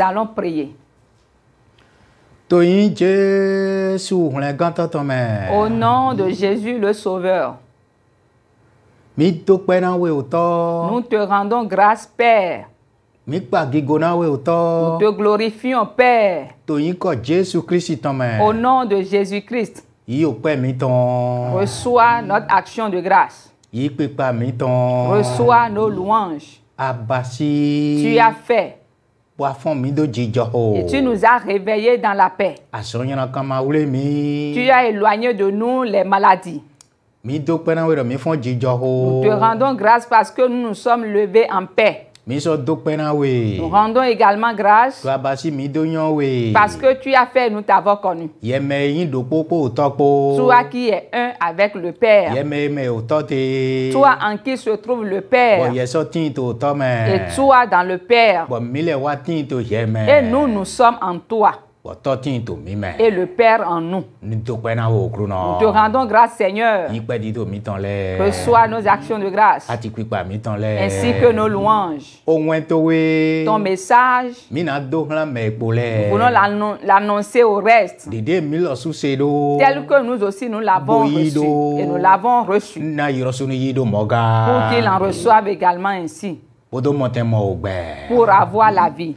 allons prier. Au nom de Jésus le Sauveur, nous te rendons grâce, Père. Nous te glorifions, Père. Au nom de Jésus-Christ, reçois notre action de grâce. Reçois nos louanges. Tu as fait et tu nous as réveillés dans la paix. Tu as éloigné de nous les maladies. Nous te rendons grâce parce que nous nous sommes levés en paix. Nous rendons également grâce parce que tu as fait nous t'avons connu. Toi qui es un avec le Père. Toi en qui se trouve le Père. Et toi dans le Père. Et nous, nous sommes en toi et le Père en nous. Nous te rendons grâce, Seigneur, que soient nos actions de grâce, ainsi que nos louanges. Ton message, nous voulons l'annoncer au reste, tel que nous aussi nous l'avons reçu, et nous l'avons reçu, pour qu'il en reçoive également ainsi, pour avoir la vie.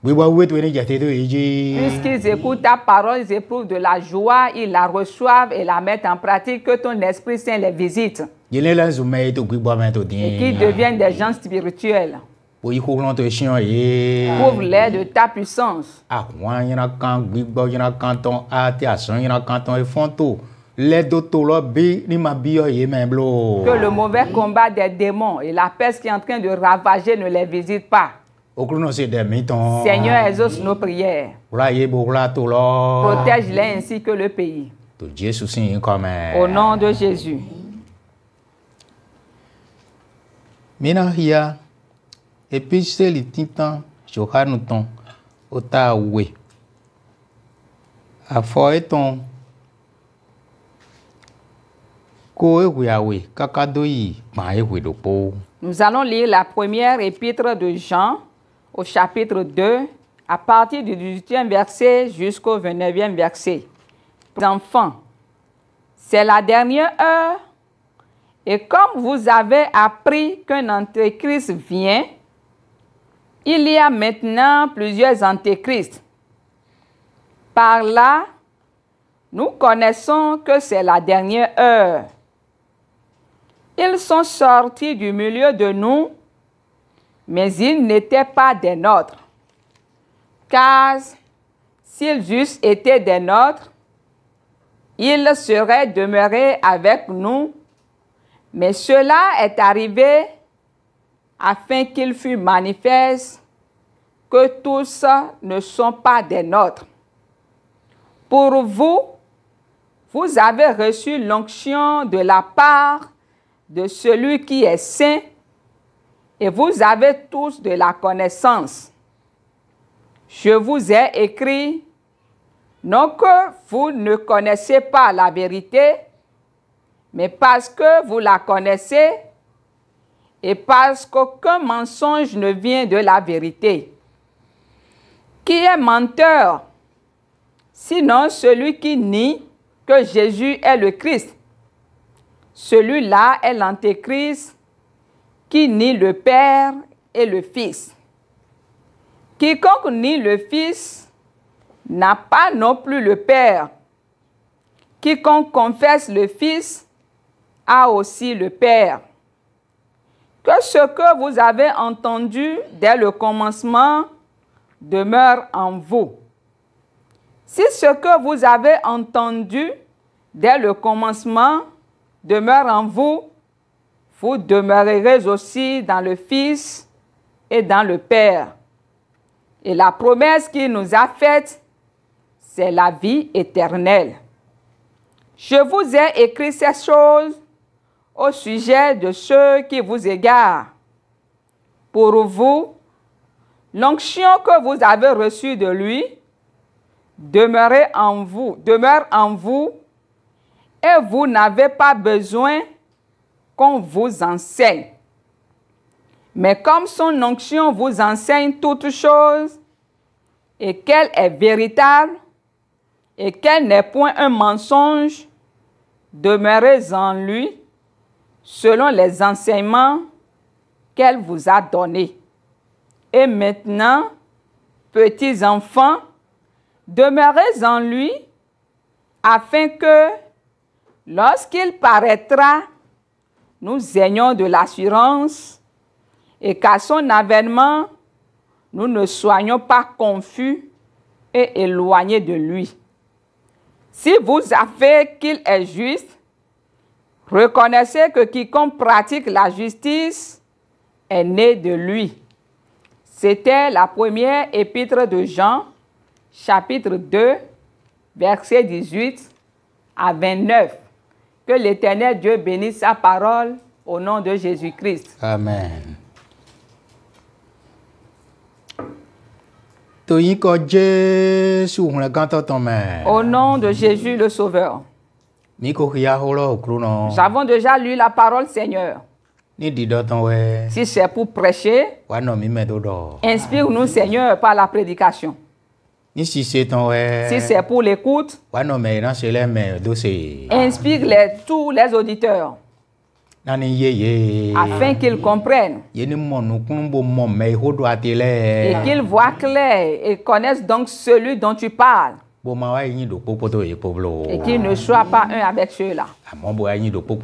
Puisqu'ils écoutent ta parole, ils éprouvent de la joie, ils la reçoivent et la mettent en pratique, que ton Esprit Saint les visite. Et qu'ils deviennent des gens spirituels. Couvre-les de ta puissance. Que le mauvais combat des démons et la peste qui est en train de ravager ne les visite pas. Seigneur, exauce nos prières. Protège-les ainsi que le pays. Eh. Au nom de Jésus. Nous allons lire la première épître de Jean au chapitre 2, à partir du 18e verset jusqu'au 29e verset. enfants, c'est la dernière heure. Et comme vous avez appris qu'un antéchrist vient, il y a maintenant plusieurs antéchrists. Par là, nous connaissons que c'est la dernière heure. Ils sont sortis du milieu de nous mais ils n'étaient pas des nôtres. Car s'ils eussent été des nôtres, ils seraient demeurés avec nous, mais cela est arrivé afin qu'il fût manifeste que tous ne sont pas des nôtres. Pour vous, vous avez reçu l'onction de la part de celui qui est saint et vous avez tous de la connaissance. Je vous ai écrit, non que vous ne connaissez pas la vérité, mais parce que vous la connaissez et parce qu'aucun mensonge ne vient de la vérité. Qui est menteur Sinon celui qui nie que Jésus est le Christ. Celui-là est l'antéchrist qui nie le Père et le Fils. Quiconque nie le Fils n'a pas non plus le Père. Quiconque confesse le Fils a aussi le Père. Que ce que vous avez entendu dès le commencement demeure en vous. Si ce que vous avez entendu dès le commencement demeure en vous, vous demeurerez aussi dans le Fils et dans le Père. Et la promesse qu'il nous a faite, c'est la vie éternelle. Je vous ai écrit ces choses au sujet de ceux qui vous égarent. Pour vous, l'onction que vous avez reçue de lui demeure en vous, demeure en vous, et vous n'avez pas besoin qu'on vous enseigne. Mais comme son onction vous enseigne toutes choses, et qu'elle est véritable, et qu'elle n'est point un mensonge, demeurez en lui selon les enseignements qu'elle vous a donnés. Et maintenant, petits enfants, demeurez en lui afin que lorsqu'il paraîtra nous aignons de l'assurance et qu'à son avènement, nous ne soyons pas confus et éloignés de lui. Si vous avez qu'il est juste, reconnaissez que quiconque pratique la justice est né de lui. C'était la première épître de Jean, chapitre 2, verset 18 à 29. Que l'Éternel Dieu bénisse sa parole au nom de Jésus-Christ. Amen. Au nom de Jésus le Sauveur. Nous avons déjà lu la parole Seigneur. Si c'est pour prêcher, inspire-nous Seigneur par la prédication. Euh, si c'est pour l'écoute, inspire tous les auditeurs afin qu'ils comprennent et qu'ils voient clair et connaissent donc celui dont tu parles. Et qu'il ne soit pas un avec ceux-là. Ah, mais plutôt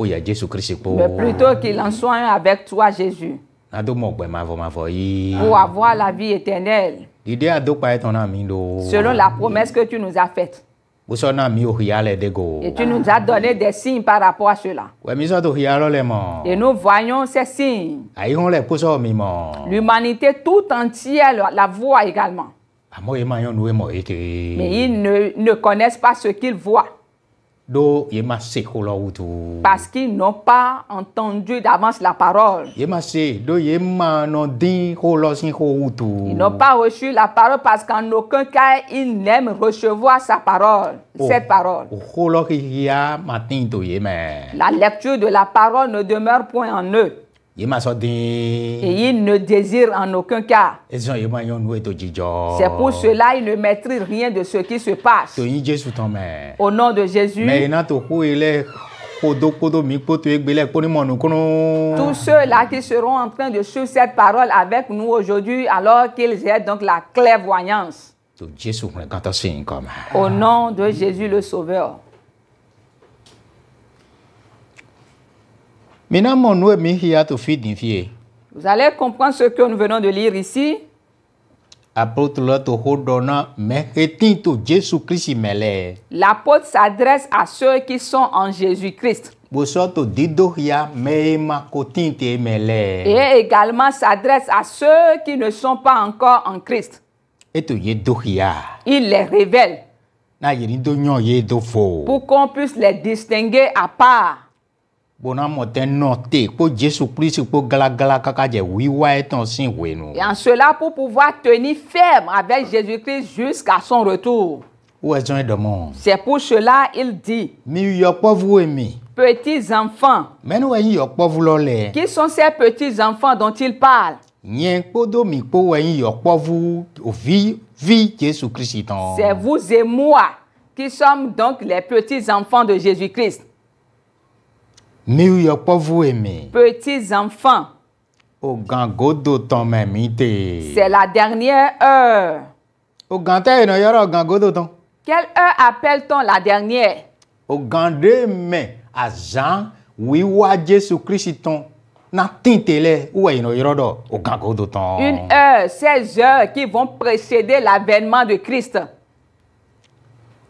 qu'il en soit un avec toi, Jésus. Pour avoir la vie éternelle. Selon la promesse que tu nous as faite. Et tu nous as donné des signes par rapport à cela. Hein. Et nous voyons ces signes. Ah, L'humanité tout entière la voit également. Ah, mais ils ne, ne connaissent pas ce qu'ils voient. Parce qu'ils n'ont pas entendu d'avance la parole. Ils n'ont pas reçu la parole parce qu'en aucun cas ils n'aiment recevoir sa parole, oh, cette parole. Oh, la lecture de la parole ne demeure point en eux. Et ils ne désirent en aucun cas. c'est pour cela il ne maîtrisent rien de ce qui se passe. au nom de Jésus. tous ceux-là qui seront en train de suivre cette parole avec nous aujourd'hui alors qu'ils aient donc la clairvoyance. au nom de Jésus le sauveur. Vous allez comprendre ce que nous venons de lire ici. L'apôtre s'adresse à ceux qui sont en Jésus-Christ. Et également s'adresse à ceux qui ne sont pas encore en Christ. Il les révèle. Pour qu'on puisse les distinguer à part bona mɔtɛ noté pour Jésus Christ galaga, galagala kaka oui, wiwa etɔn sin wenu. Et en cela pour pouvoir tenir ferme avec Jésus-Christ jusqu'à son retour. Où est de mon? C'est pour cela il dit. Mi yɔ kpɔvu ye mi. Petits enfants. Mɛnu ye yɔ kpɔvu lɔ lɛ. Qui sont ces petits enfants dont il parle? Nye kpodo mi kpo ye yɔ kpɔvu vie, vie Jésus Christ C'est vous et moi qui sommes donc les petits enfants de Jésus-Christ nous y avons vu petits enfants. au ganto du tombe midi, c'est la dernière heure. au ganto du jour ou ganto du soir, quel heure appellent-on la dernière? au ganto du jour, à jeun, nous voilà déjà sur le chemin de l'entrée, nous y allons, nous y allons, au ganto du une heure, c'est eux qui vont précéder l'avènement de christ.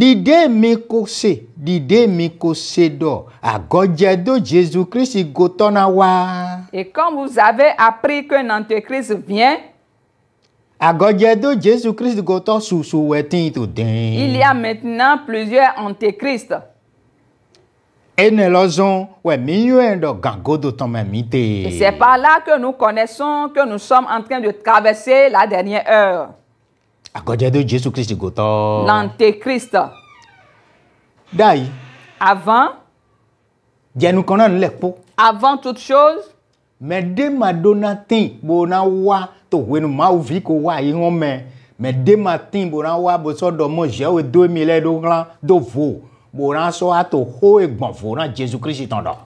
Dide mi kò se dìde mi kò se dọ̀ àgọ́jẹ́dó Jésus Christ gotọ́nà wá. Et quand vous avez appris qu'un antéchrist vient, àgọ́jẹ́dó Jésus Christ gotọ́ sùsù wẹ̀tìn tó Il y a maintenant plusieurs antéchrists. Et c'est par là que nous connaissons que nous sommes en train de traverser la dernière heure. Àkànjẹ de Jésus Christ gòtọ́. L'antéchrist. Dayi. Avant. Jẹnu kan náà nílẹ̀ pọ̀. Avant toute chose. Mɛde ma do na ten bo na wa to wenu ma vi ko wa yi hɔn mɛ mɛde ma ten bo na wa bo sɔ dɔ mɔ zɛ o do mi lɛ do ɣlan do vo. Bon, soit au haut et bon, Jésus-Christ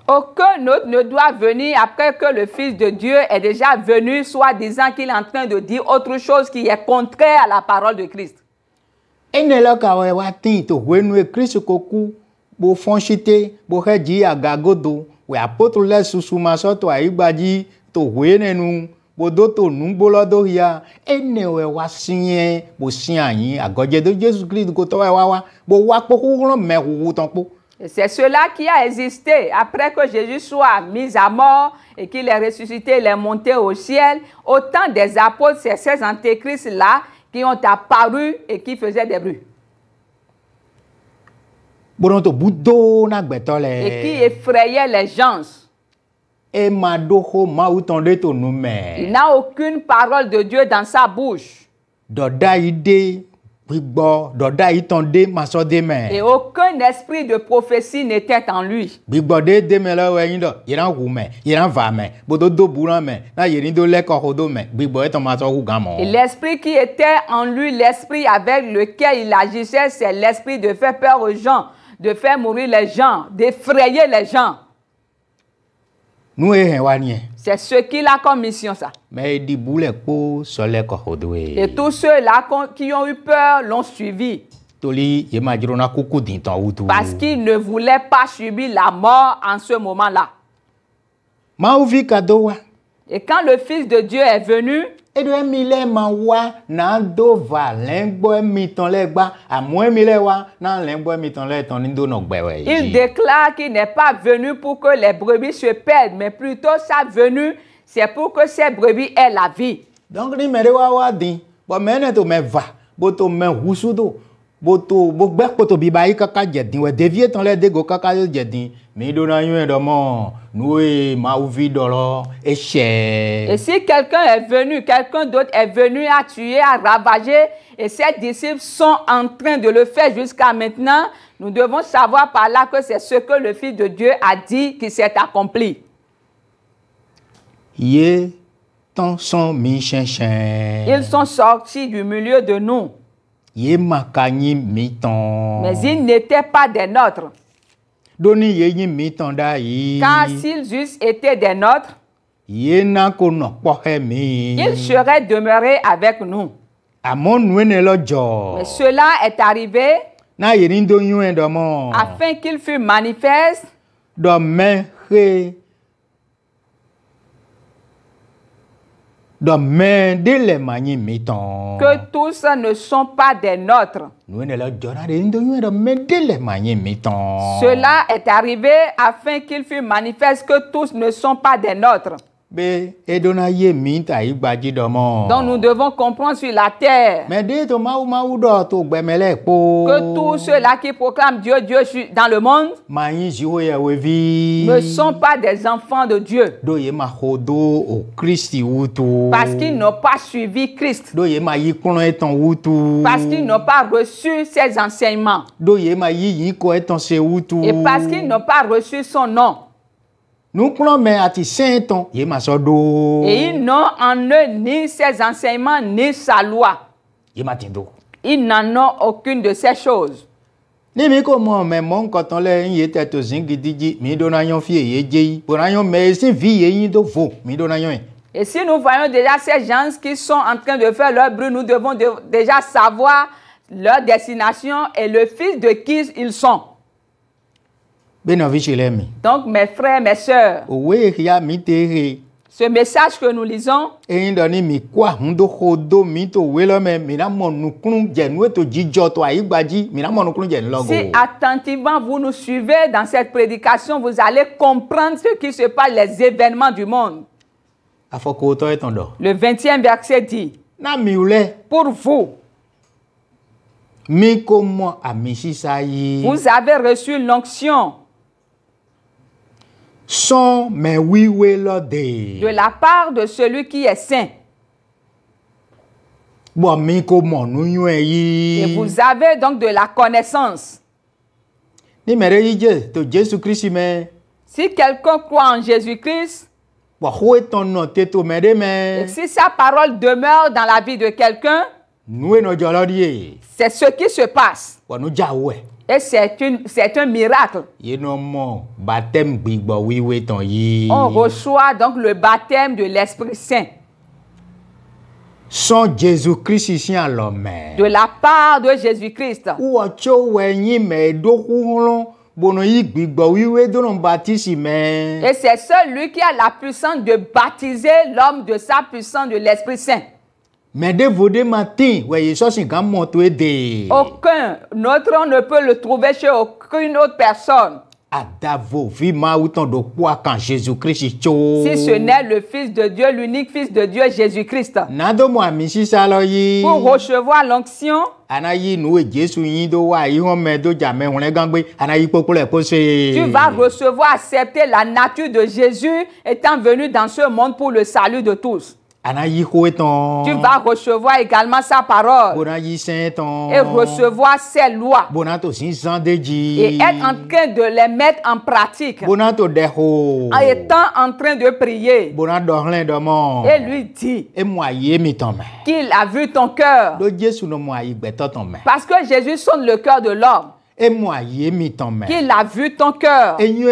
Aucun autre ne doit venir après que le Fils de Dieu est déjà venu, soit disant qu'il est en train de dire autre chose qui est contraire à la parole de Christ. Et ne le cas Christ koku bo fonshite bo heji agagodo we apôtre le susuma soto aibadi to wenenu c'est cela qui a existé après que Jésus soit mis à mort et qu'il est ressuscité, il est monté au ciel. Autant des apôtres, c'est ces antéchrists-là qui ont apparu et qui faisaient des bruits. Et qui effrayaient les gens. Il n'a aucune parole de Dieu dans sa bouche. Et aucun esprit de prophétie n'était en lui. Et l'esprit qui était en lui, l'esprit avec lequel il agissait, c'est l'esprit de faire peur aux gens, de faire mourir les gens, d'effrayer les gens. Eh, eh, eh. c'est ce qui a comme mission ça. et tous ceux là qui ont eu peur l'ont suivi. parce qu'ils ne voulaient pas subir la mort en ce moment là. et quand le fils de Dieu est venu. eɖo emi lɛ ma wa na do va lɛ emi tɔn lɛ gba amu emi lɛ wa na lɛ emi tɔn lɛ tɔn ni do nɔ gbɛwɛ yi. il déclare qu'il n'est pas venu pour que les brebis se perdent mais plutôt sa venue c'est pour que ces brebis aient la vie. donc ni mɛ de wa wa di bɔn mɛ ne to mɛ va bo to mɛ wusu do. et si quelqu'un est venu quelqu'un d'autre est venu à tuer à ravager et ses disciples sont en train de le faire jusqu'à maintenant nous devons savoir par là que c'est ce que le fils de Dieu a dit qui s'est accompli. Ils sont sortis du milieu de nous. Mais ils n'étaient pas des nôtres. Car s'ils eussent été des nôtres, ils seraient demeurés avec nous. Mais cela est arrivé afin qu'il fût manifeste Que tous ne sont pas des nôtres. Cela est arrivé afin qu'il fût manifeste que tous ne sont pas des nôtres. Donc nous devons comprendre sur la terre que tous ceux-là qui proclament Dieu, Dieu dans le monde ne sont pas des enfants de Dieu parce qu'ils n'ont pas suivi Christ, parce qu'ils n'ont pas reçu ses enseignements et parce qu'ils n'ont pas reçu son nom. Nous ati sainton ye masodo. Et ils n'ont en eux ni ses enseignements ni sa loi. ma tindo. Ils n'en ont aucune de ces choses. N'imi ko mo me quand on le yin ye teto zingidiji mi do na yon fie ye jeyi. Bo yon me si vi ye yin do fo mi yon. Et si nous voyons déjà ces gens qui sont en train de faire leur bruit, nous devons déjà savoir leur destination et le fils de qui ils sont. Donc, mes frères, mes sœurs, ce message que nous lisons si attentivement vous nous suivez dans cette prédication vous allez comprendre ce qui se passe les événements du monde le 20e verset dit pour vous vous avez reçu l'onction de la part de celui qui est saint. Et vous avez donc de la connaissance. Si quelqu'un croit en Jésus-Christ, et si sa parole demeure dans la vie de quelqu'un, c'est ce qui se passe. Et c'est, un miracle. On reçoit donc le baptême de l'Esprit Saint. Son Jésus-Christ ici à l'homme. De la part de Jésus-Christ. Et c'est celui qui a la puissance de baptiser l'homme de sa puissance de l'Esprit Saint. Mais de vous matin, voyez, ça c'est comme mon tout Aucun, notre on ne peut le trouver chez aucune autre personne. Adavo, ah, vima ou ton de quoi quand Jésus-Christ est Si ce n'est le Fils de Dieu, l'unique Fils de Dieu, Jésus-Christ. Nando moi, Missy Saloyi. Pour recevoir l'onction. Anayi, nous, Jésus, Yindo, Wai, Homme, Do, Jamé, on est gangbe, Anayi, Pokule, Pose. Tu vas recevoir, accepter la nature de Jésus étant venu dans ce monde pour le salut de tous. Tu vas recevoir également sa parole. Et recevoir ses lois. Et être en train de les mettre en pratique. En étant en train de prier. Et lui dit qu'il a vu ton cœur. Parce que Jésus sonne le cœur de l'homme. Et moi, Qu'il a vu ton cœur. Et il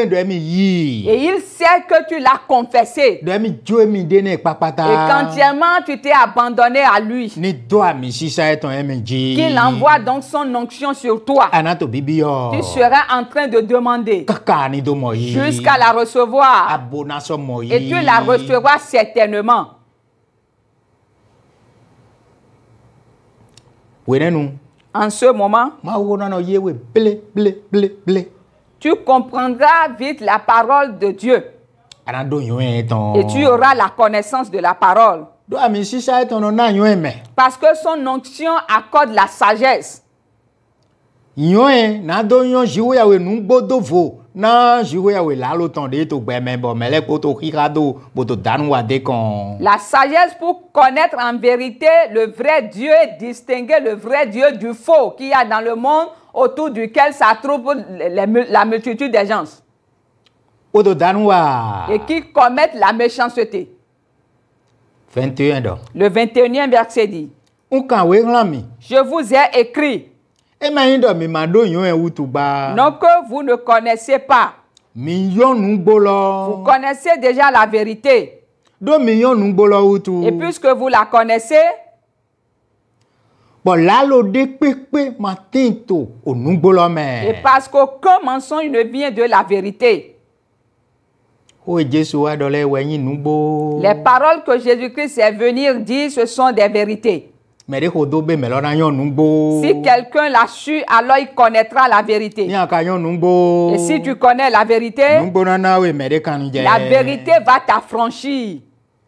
sait que tu l'as confessé. Et qu'entièrement, tu t'es abandonné à lui. Qu'il envoie donc son onction sur toi. Tu seras en train de demander jusqu'à la recevoir. Et tu la recevras certainement. Oui nous en ce moment, tu comprendras vite la parole de Dieu. Et tu auras la connaissance de la parole. Parce que son onction accorde la sagesse la ben, ben, ben, la sagesse pour connaître en vérité le vrai Dieu et distinguer le vrai Dieu du faux qu'il y a dans le monde autour duquel s'attroupent la multitude des gens et qui commettent la méchanceté 21 donc le 21e verset dit Je vous ai écrit non que vous ne connaissez pas. Vous connaissez déjà la vérité. Et puisque vous la connaissez, et parce qu'aucun mensonge ne vient de la vérité. E Les paroles que Jésus-Christ est venu dire, ce sont des vérités. Ben, si quelqu'un la su, alors il connaîtra la vérité. Et si tu connais la vérité, la vérité va t'affranchir.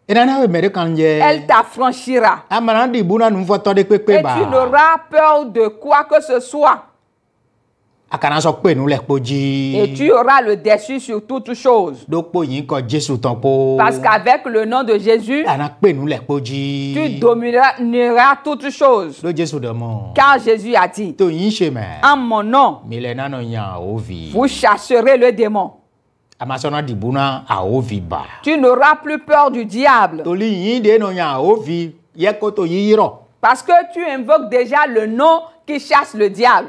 Elle t'affranchira. Ah, Et tu bah. n'auras peur de quoi que ce soit et tu auras le dessus sur toutes choses. parce qu'avec le nom de Jésus. tu domineras toutes choses. car Jésus a dit. en mon nom. vous chasserez le démon. tu n'auras plus peur du diable. parce que tu invoques déjà le nom qui chasse le diable.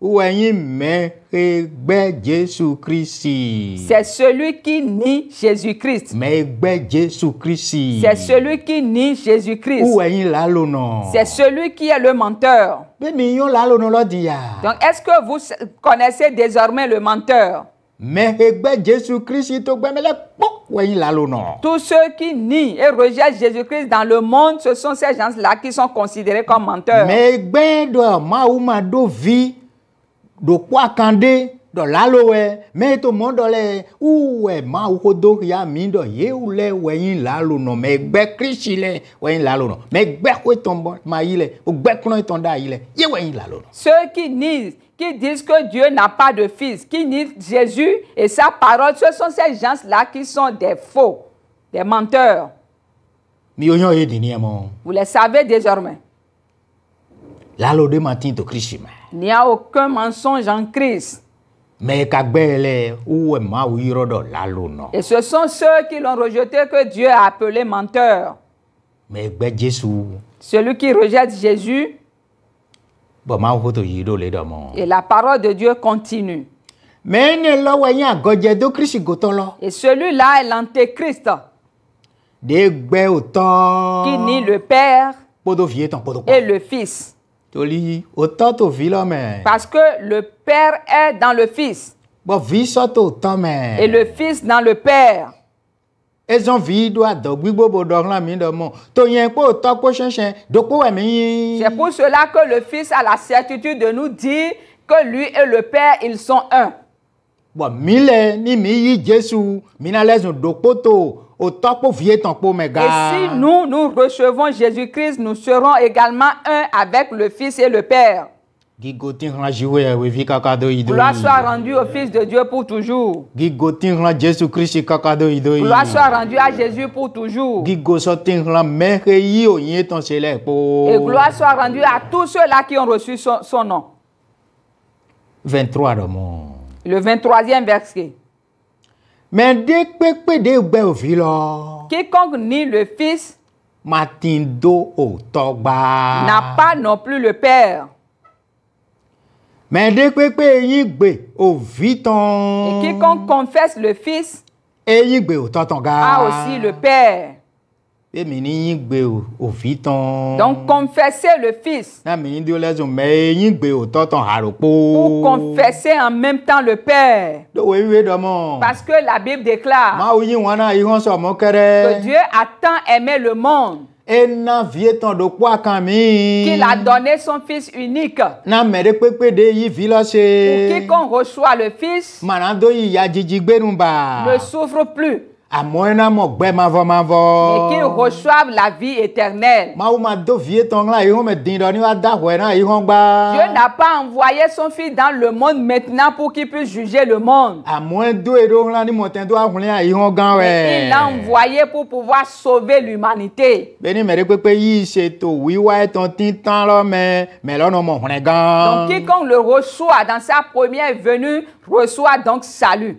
C'est celui qui nie Jésus-Christ. C'est celui qui nie Jésus-Christ. C'est celui qui est le menteur. Ah. Donc est-ce que vous connaissez désormais le menteur? Tous ceux qui nient et rejettent Jésus-Christ dans le monde, ce sont ces gens-là qui sont considérés comme menteurs. Mais do quoi ɖɔ do wɛ mɛ to mɔ dɔ lɛ uwɛ do ya mindo ye yewu lɛ wɛnyi lalo nɔ mɛ gbɛ kristi lɛ lalo nɔ mɛ gbɛ ko etɔn ma yi lɛ o gbɛ ye lalo ceux qui disent qui disent que Dieu n'a pas de fils qui nient Jésus et sa parole ce sont ces gens là qui sont des faux des menteurs. mi o yan ye vous les savez désormais. lalo de ma ti to il n'y a aucun mensonge en Christ. Mais Et ce sont ceux qui l'ont rejeté que Dieu a appelé menteur. Mais Celui qui rejette Jésus. Et la parole de Dieu continue. Et celui-là est l'antéchrist. Qui nie le Père. Et le Fils toli autant au vila hein, mais parce que le père est dans le fils bon vie soit autant mais et le fils dans le père et ont vie doit de bibo dans la mine de mon toi un peu autant quoi chien de quoi mais c'est pour cela que le fils a la certitude de nous dire que lui et le père ils sont un bon milé ni mille jésus mina les ont de poteau et si nous, nous recevons Jésus-Christ, nous serons également un avec le Fils et le Père. Eh gloire soit rendue au Fils de Dieu pour toujours. Gloire soit rendue à Jésus pour toujours. Et gloire soit rendue à tous ceux-là qui ont reçu son, nom. Le 23e verset. Mais de mɛdekpekpeɖe gbɛ òfi lɔ. quiconque nie le fils. matindo òtɔgba. n'a pas non plus le père. Mais mɛdekpekpe eyin gbe au tán. et quiconque confesse le fils. eyin gbe òtɔtɔga. a aussi le père. Donc confessez le Fils. Pour confesser en même temps le Père. Parce que la Bible déclare que Dieu a tant aimé le monde. Qu'il a donné son Fils unique. Pour quiconque reçoit le Fils ne souffre plus. Et qu'il reçoive la vie éternelle. Dieu n'a pas envoyé son fils dans le monde maintenant pour qu'il puisse juger le monde. il l'a envoyé pour pouvoir sauver l'humanité. Donc quiconque le reçoit dans sa première venue reçoit donc salut.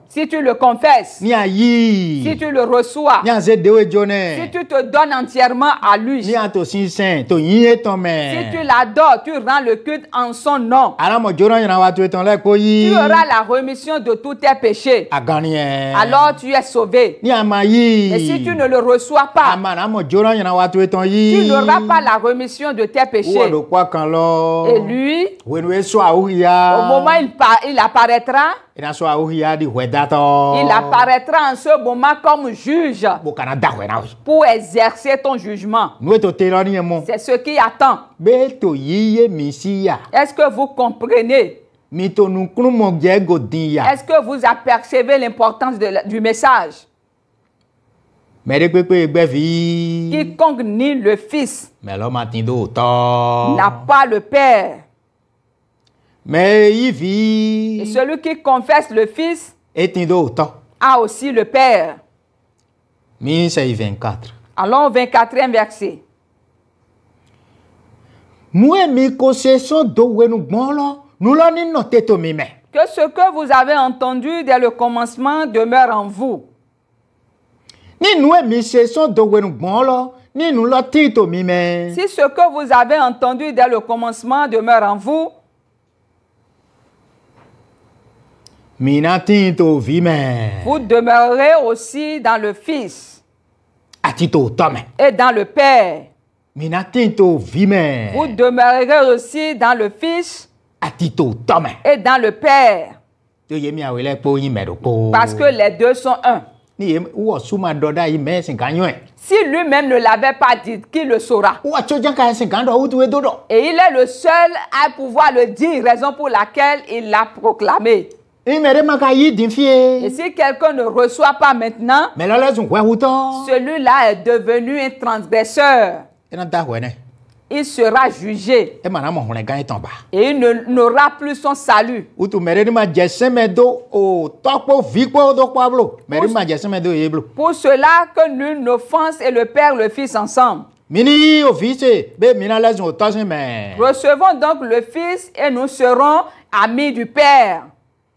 Si tu le confesses, si tu le reçois, si tu te donnes entièrement à lui, si tu l'adores, tu rends le culte en son nom, tu auras la remission de tous tes péchés. Alors tu es sauvé. Et si tu ne le reçois pas, ah, ah, tu n'auras pas la remission de tes péchés. Et lui, au moment où il, il apparaîtra, il apparaîtra en ce moment comme juge pour exercer ton jugement. E C'est ce qui attend. Est-ce que vous comprenez? Est-ce que vous apercevez l'importance du message? E Quiconque nie le Fils n'a pas le Père. Mais il vit. Et celui qui confesse le Fils a aussi le Père. Allons au 24e verset. Que ce que vous avez entendu dès le commencement demeure en vous. Si ce que vous avez entendu dès le commencement demeure en vous, Vous demeurerez aussi dans le Fils. Et dans le Père. Vous demeurerez aussi dans le Fils. Et dans le Père. Parce que les deux sont un. Si lui-même ne l'avait pas dit, qui le saura Et il est le seul à pouvoir le dire, raison pour laquelle il l'a proclamé. Et si quelqu'un ne reçoit pas maintenant, celui-là est devenu un transgresseur. Hein? Il sera jugé. Et il n'aura plus son salut. Pour, cela que nous n'offense et le Père le Fils ensemble. Eh, Recevons donc le Fils et nous serons amis du Père.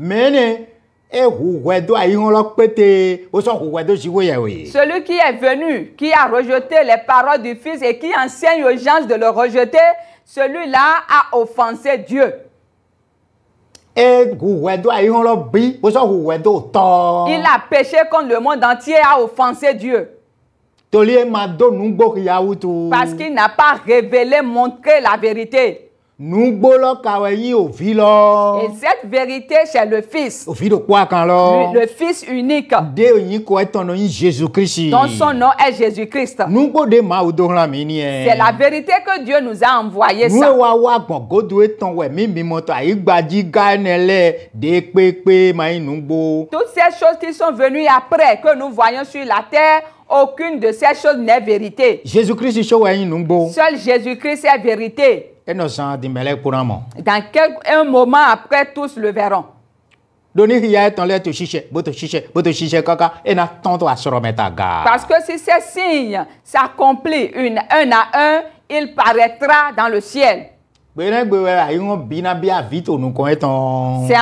E Celui qui est venu, qui a rejeté les paroles du Fils et qui enseigne aux gens de le rejeter, celui-là a offensé Dieu. E Il a péché contre le monde entier, a offensé Dieu. Parce qu'il n'a pas révélé, montré la vérité. Et cette vérité c'est le Fils. Le, Fils unique. Dans son nom est Jésus-Christ. Hein. C'est la vérité que Dieu nous a envoyé Toutes ces choses qui sont venues après que nous voyons sur la terre aucune de ces choses n'est vérité. Jésus-Christ Seul Jésus-Christ est vérité. Dans quel, un moment après, tous le verront. Parce que si ces signes s'accomplissent un à un, il paraîtra dans le ciel. C'est en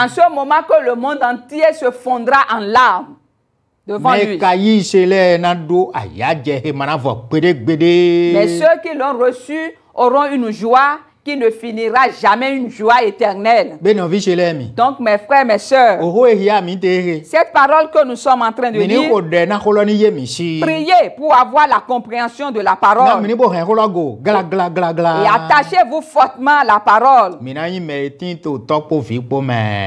ce moment que le monde entier se fondra en larmes devant lui. Mais ceux qui l'ont reçu auront une joie qui ne finira jamais une joie éternelle. Donc mes frères, mes sœurs, cette parole que nous sommes en train de lire, priez pour avoir la compréhension de la parole et attachez-vous fortement à la parole.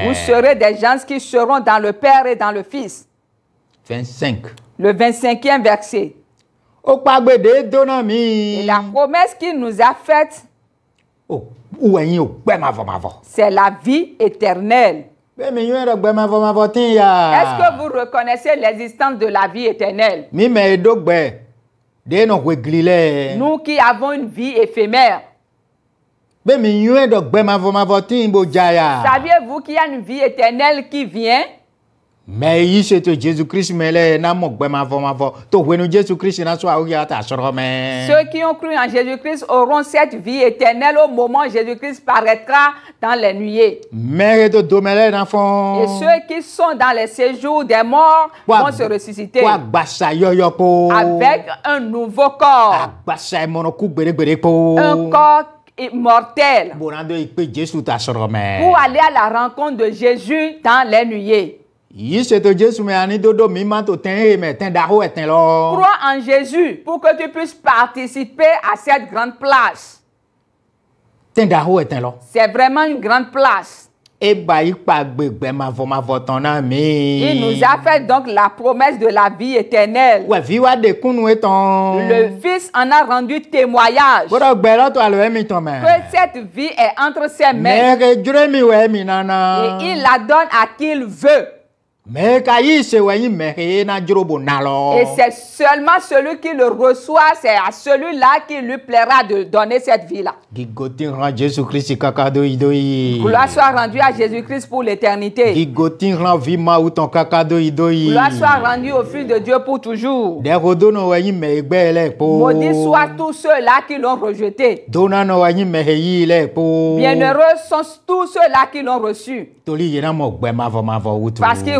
Vous serez des gens qui seront dans le Père et dans le Fils. 25. Le 25e verset. Et la promesse qu'il nous a faite Oh, oh, C'est la vie éternelle. Eh, Est-ce que vous reconnaissez l'existence de la vie éternelle? Nous qui avons une vie éphémère. Saviez-vous qu'il y a une vie éternelle qui vient? Mais Jésus Christ na ceux qui ont cru en jésus christ auront cette vie éternelle au moment où jésus christ paraîtra dans les nuées. Mais et ceux qui sont dans les séjours des morts vont se ressusciter. avec un nouveau corps. un corps immortel. pour aller à la rencontre de Jésus dans les nuées. Crois en Jésus pour que tu puisses participer à cette grande place. C'est vraiment une grande place. Il nous a fait donc la promesse de la vie éternelle. Le Fils en a rendu témoignage. Que cette vie est entre ses mains. Et il la donne à qui il veut. Et c'est seulement celui qui le reçoit, c'est à celui-là qu'il lui plaira de donner cette vie-là. Gloire soit rendue à Jésus-Christ pour l'éternité. Gloire soit rendue au Fils de Dieu pour toujours. Maudit soit tous ceux-là qui l'ont rejeté. Bienheureux sont tous ceux-là qui l'ont reçu. Parce qu'ils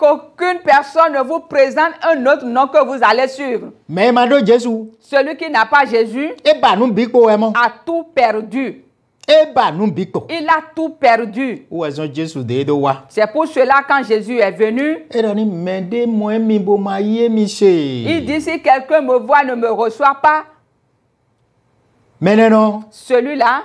qu'aucune personne ne vous présente un autre nom que vous allez suivre. Mais Jésus. Celui qui n'a pas Jésus eh ben, hein, a tout perdu. Eh ben, il a tout perdu. C'est pour cela quand Jésus est venu, eh, il dit si quelqu'un me voit ne me reçoit pas, Mais non. celui-là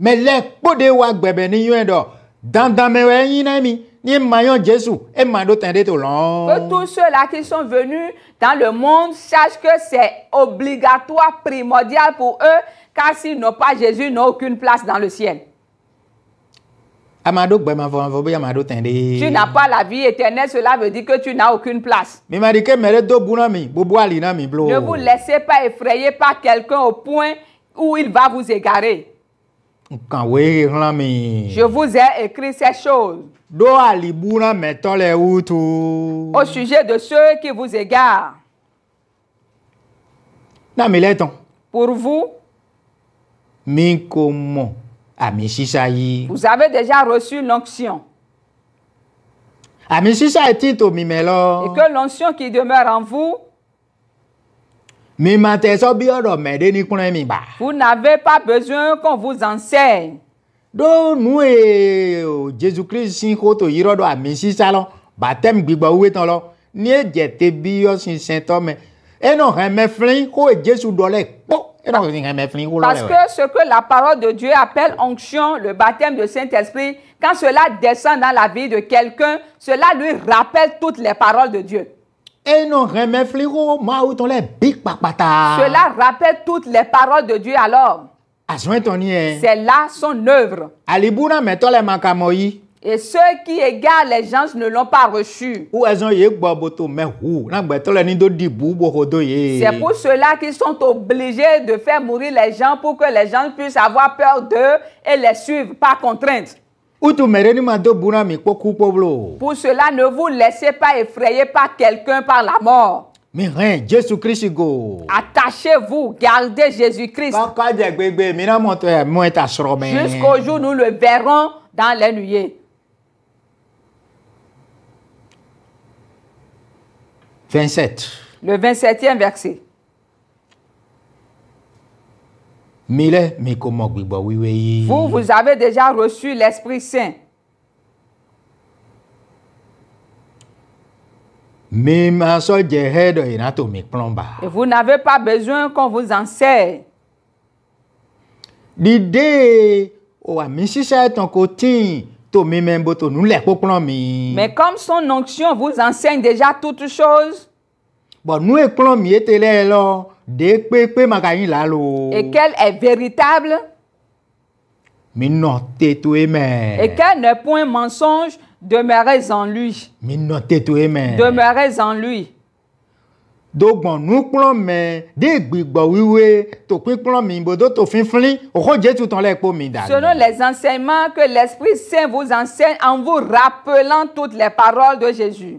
Mais de wa ni ni Jésus e Que tous ceux-là qui sont venus dans le monde sachent que c'est obligatoire, primordial pour eux, car s'ils n'ont pas Jésus, n'ont aucune place dans le ciel. Tu n'as pas la vie éternelle, cela veut dire que tu n'as aucune place. Ne vous laissez pas effrayer par quelqu'un au point où il va vous égarer. Je vous ai écrit ces choses. Au sujet de ceux qui vous égarent. Pour vous, vous avez déjà reçu l'onction. Et que l'onction qui demeure en vous vous n'avez pas besoin qu'on vous enseigne. Donc, nous, Jésus-Christ, nous avons mis en place le baptême de Dieu. Nous avons mis en place le baptême de Dieu. Nous avons mis en place le baptême de Dieu. Nous avons mis en place Parce que ce que la parole de Dieu appelle onction, le baptême de Saint-Esprit, quand cela descend dans la vie de quelqu'un, cela lui rappelle toutes les paroles de Dieu. Cela rappelle toutes les paroles de Dieu à l'homme. Ah, hein. C'est là son œuvre. Et ceux qui égarent les gens ne l'ont pas reçu. C'est pour cela qu'ils sont obligés de faire mourir les gens pour que les gens puissent avoir peur d'eux et les suivre par contrainte. Pour cela, ne vous laissez pas effrayer par quelqu'un par la mort. Attachez-vous, gardez Jésus-Christ. Jusqu'au jour où nous le verrons dans les nuées. Le 27e verset. Vous, vous avez déjà reçu l'Esprit Saint. Et vous n'avez pas besoin qu'on vous enseigne. L'idée, oh, mais comme son onction vous enseigne déjà toutes choses, Bon, nous éclons mietele là, de pepe magayin là lo. Et qu'elle est véritable. Mais non, tais-toi, mais. Et qu'elle n'est point mensonge, demeurez en lui. Mais non, tais-toi, mais. Demeurez en lui. dogbɔn nukplɔ mɛ de gbigbɔ wiwe tokpikplɔ mi bodo to finfin oho jesu tout en kpo mi da. selon les enseignements que l'esprit saint vous enseigne en vous rappelant toutes les paroles de Jésus.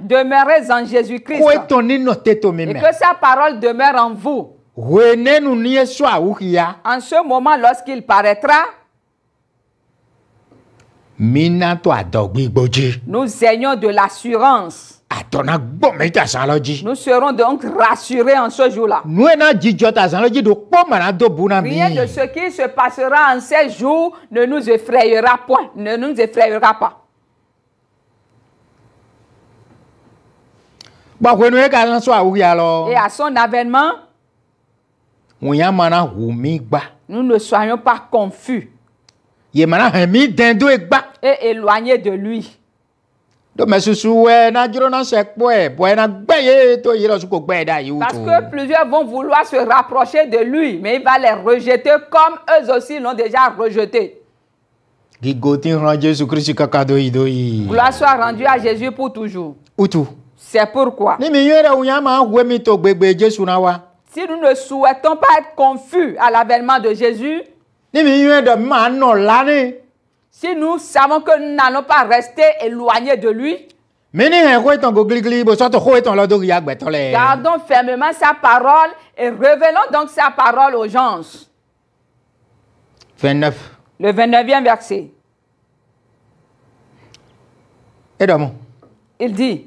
Demeurez en Jésus-Christ. Et que sa parole demeure en vous. En ce moment, lorsqu'il paraîtra, nous ayons de l'assurance. Nous serons donc rassurés en ce jour-là. Rien de ce qui se passera en ces jours ne nous effrayera point, ne nous effrayera pas. Et à e e son avènement, nous ne soyons pas confus. Et e éloignés de lui. Parce que plusieurs vont vouloir se rapprocher de lui, mais il va les rejeter comme eux aussi l'ont déjà rejeté. Gloire soit rendue à Jésus pour toujours. Où tout? C'est pourquoi. Si nous ne souhaitons pas être confus à l'avènement de Jésus, si nous savons que nous n'allons pas rester éloignés de lui, gardons fermement sa parole et révélons donc sa parole aux gens. 29. Le 29e verset. Il dit.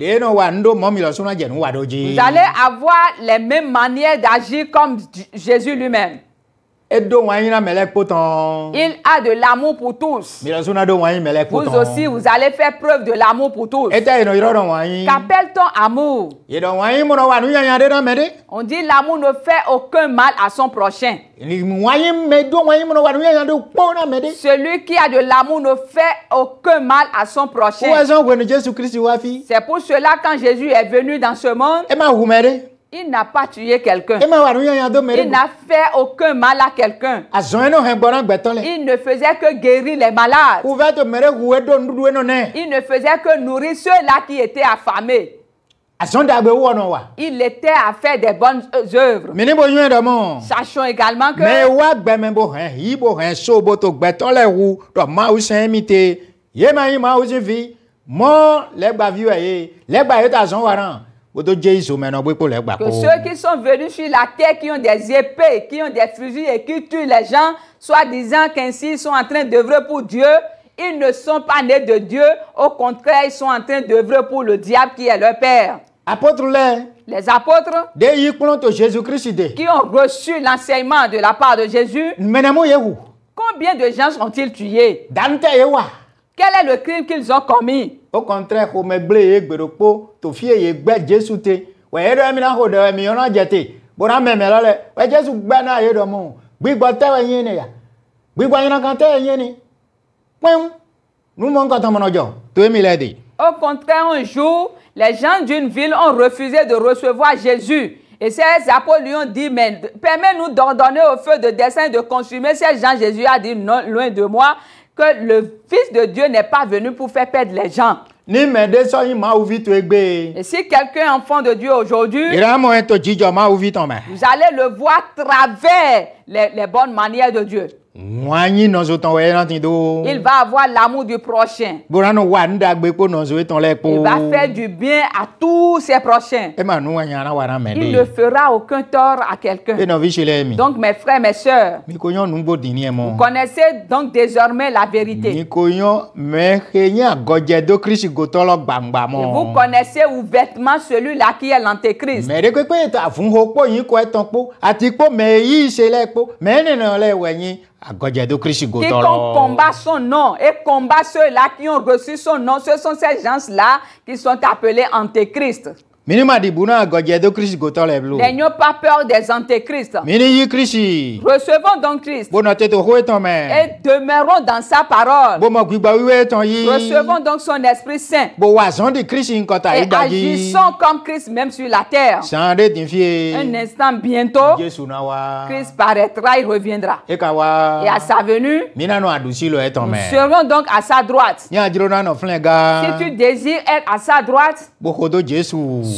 Vous allez avoir les mêmes manières d'agir comme Jésus lui-même. Il a de l'amour pour tous. Vous aussi, vous allez faire preuve de l'amour pour tous. quappelle t amour On dit l'amour ne fait aucun mal à son prochain. Celui qui a de l'amour ne fait aucun mal à son prochain. C'est pour cela quand Jésus est venu dans ce monde, eh ben, il n'a pas tué quelqu'un. Il n'a fait aucun mal à quelqu'un. Il ne faisait que guérir les malades. Il ne faisait que nourrir ceux-là qui étaient affamés. Il était à faire des bonnes euh, œuvres. Sachons également que. Hein, hein, que ceux qui sont venus sur la terre, qui ont des épées, qui ont des fusils et qui tuent les gens, soit disant qu'ainsi ils sont en train d'œuvrer pour Dieu, ils ne sont pas nés de Dieu, au contraire, ils sont en train d'œuvrer pour le diable qui est leur père. Apôtres les apôtres qui ont reçu l'enseignement de la part de Jésus, combien de gens sont-ils tués quel est le crime qu'ils ont commis Au contraire, au blé et gberopo, to fie et Jésus te. Ouais, et mina ho de mi ona jete. Bona meme la le. Ouais, Jésus gbe na ye do mo. Gbigbo te wa ya. Gbigbo yin kan te ni. Pum. Nous manquons quand mon ojo. To mi le Au contraire, un jour, les gens d'une ville ont refusé de recevoir Jésus. Et ces apôtres lui ont dit, mais permets-nous d'ordonner au feu de dessein de consumer ces gens. Jésus a dit, non, loin de moi, que le Fils de Dieu n'est pas venu pour faire perdre les gens. Et si quelqu'un enfant de Dieu aujourd'hui, vous allez le voir travers les bonnes manières de Dieu. Il va avoir l'amour du prochain. E Il va faire du bien à tous ses prochains. E Il ne fera aucun tort à quelqu'un. E donc mes frères, mes soeurs, vous connaissez donc désormais la vérité. vous connaissez ouvertement celui-là qui est l'antéchrist. Quiconque combat son nom et combat ceux-là qui ont reçu son nom, ce sont ces gens-là qui sont appelés Antéchrist. N'ayons pas peur des antéchrists. Recevons donc Christ. Et demeurons dans sa parole. Bah, Recevons donc son Esprit Saint. Et agissons comme Christ même sur la terre. Un instant bientôt, Christ paraîtra et reviendra. Et à sa venue, serons donc à sa droite. Si tu désires être à sa droite,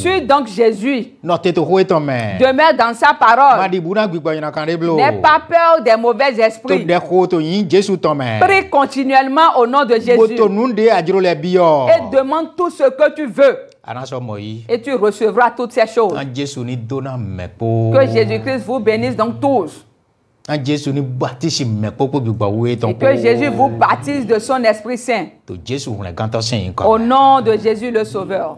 suis donc Jésus. Demeure dans sa parole. N'aie pas peur des mauvais esprits. Prie continuellement au nom de Jésus. Et demande tout ce que tu veux. Et tu recevras toutes ces choses. Que Jésus-Christ vous bénisse donc tous. Et que Jésus vous baptise de son Esprit Saint. Au nom de Jésus le Sauveur.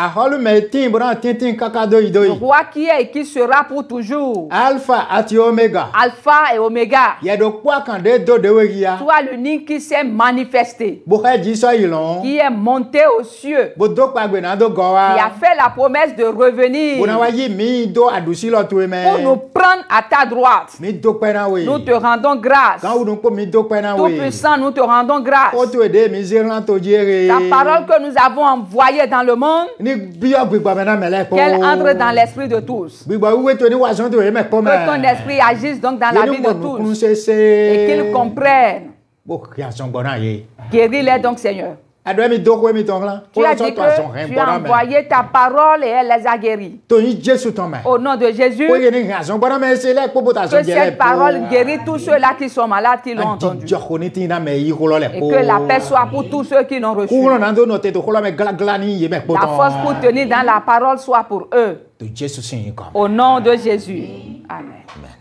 Le roi qui est et qui sera pour toujours. Alpha et Omega. Alpha et Omega. Toi l'unique qui s'est manifesté. Qui est monté aux cieux. Qui a fait la promesse de revenir. Pour nous prendre à ta droite. Nous te rendons grâce. Tout puissant, nous te rendons grâce. La parole que nous avons envoyée dans le monde. Qu'elle entre dans l'esprit de tous. Que ton esprit agisse donc dans la vie de tous. Et qu'ils comprennent. Guéris-les donc, Seigneur. Tu as dit que tu as hein. envoyé ta parole et elle les a guéris. Au nom de Jésus. Hein, que cette parole hein. guérit tous ceux-là qui sont malades, qui l'ont entendu. Et que la paix soit pour tous ceux qui l'ont reçu. La force pour tenir dans la parole soit pour eux. Au nom de Jésus. Amen.